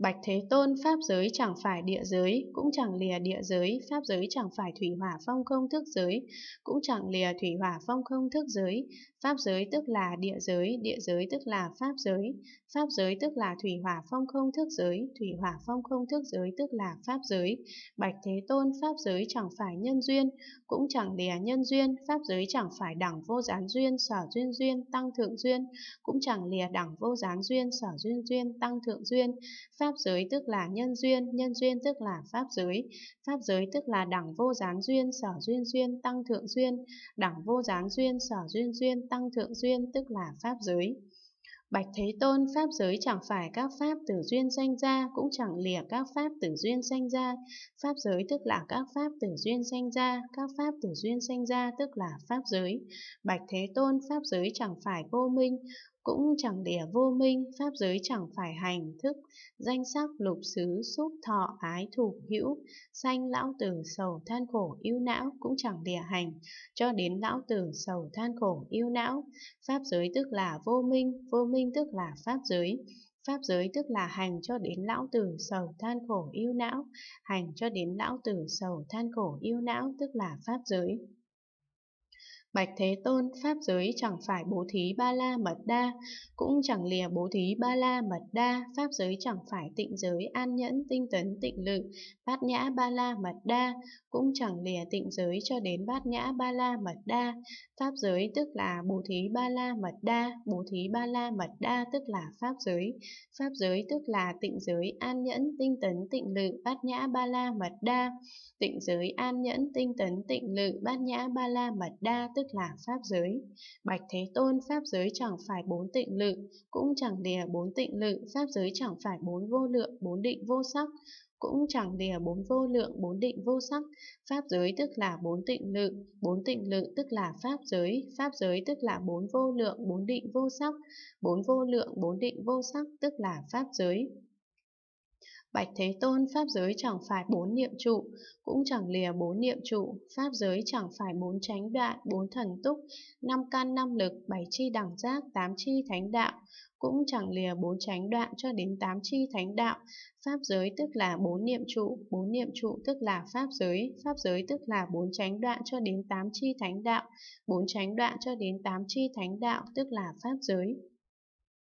Bạch Thế Tôn pháp giới chẳng phải địa giới, cũng chẳng lìa địa giới, pháp giới chẳng phải thủy hỏa phong không thức giới, cũng chẳng lìa thủy hỏa phong không thức giới. Pháp giới tức là địa giới, địa giới tức là pháp giới, pháp giới tức là thủy hỏa phong không thức giới, thủy hỏa phong không thức giới tức là pháp giới. Bạch Thế Tôn pháp giới chẳng phải nhân duyên, cũng chẳng lìa nhân duyên, pháp giới chẳng phải đẳng vô gián duyên, sở duyên duyên, tăng thượng duyên, cũng chẳng lìa đẳng vô gián duyên, sở duyên duyên, tăng thượng duyên. Pháp Pháp giới tức là nhân duyên, nhân duyên tức là pháp giới, pháp giới tức là đẳng vô gián duyên, sở duyên duyên, tăng thượng duyên, đẳng vô gián duyên, sở duyên duyên, tăng thượng duyên tức là pháp giới. Bạch Thế Tôn, Pháp giới chẳng phải các Pháp từ duyên sanh ra, cũng chẳng lìa các Pháp từ duyên sanh ra. Pháp giới tức là các Pháp từ duyên sanh ra, các Pháp từ duyên sanh ra tức là Pháp giới. Bạch Thế Tôn, Pháp giới chẳng phải vô minh, cũng chẳng đẻ vô minh, pháp giới chẳng phải hành thức, danh sắc lục xứ xúc thọ ái thủ hữu, sanh lão tử sầu than khổ yêu não cũng chẳng đẻ hành, cho đến lão tử sầu than khổ yêu não, pháp giới tức là vô minh, vô minh tức là pháp giới. Pháp giới tức là hành cho đến lão tử sầu than khổ yêu não, hành cho đến lão tử sầu than khổ yêu não tức là pháp giới. Bạch Thế Tôn Pháp giới chẳng phải bố thí ba la mật đa, cũng chẳng lìa bố thí ba la mật đa, Pháp giới chẳng phải tịnh giới an nhẫn tinh tấn tịnh lự, bát nhã ba la mật đa, cũng chẳng lìa tịnh giới cho đến bát nhã ba la mật đa. Pháp giới tức là bố thí ba la mật đa, bố thí ba la mật đa tức là Pháp giới, Pháp giới tức là tịnh giới an nhẫn tinh tấn tịnh lự, bát nhã ba la mật đa, tịnh giới an nhẫn tinh tấn tịnh lự, bát nhã ba la mật đa tức tức là pháp giới. Bạch Thế Tôn, pháp giới chẳng phải bốn tịnh lự, cũng chẳng lìa bốn tịnh lự, pháp giới chẳng phải bốn vô lượng, bốn định vô sắc, cũng chẳng lìa bốn vô lượng, bốn định vô sắc. Pháp giới tức là bốn tịnh lự, bốn tịnh lự tức là pháp giới, pháp giới tức là bốn vô lượng, bốn định vô sắc, bốn vô lượng, bốn định vô sắc tức là pháp giới. Bạch Thế Tôn pháp giới chẳng phải bốn niệm trụ, cũng chẳng lìa bốn niệm trụ, pháp giới chẳng phải bốn chánh đoạn, bốn thần túc, năm căn năm lực, bảy chi đẳng giác, tám chi thánh đạo, cũng chẳng lìa bốn chánh đoạn cho đến tám chi thánh đạo. Pháp giới tức là bốn niệm trụ, bốn niệm trụ tức là pháp giới, pháp giới tức là bốn chánh đoạn cho đến tám chi thánh đạo, bốn chánh đoạn cho đến tám chi thánh đạo tức là pháp giới.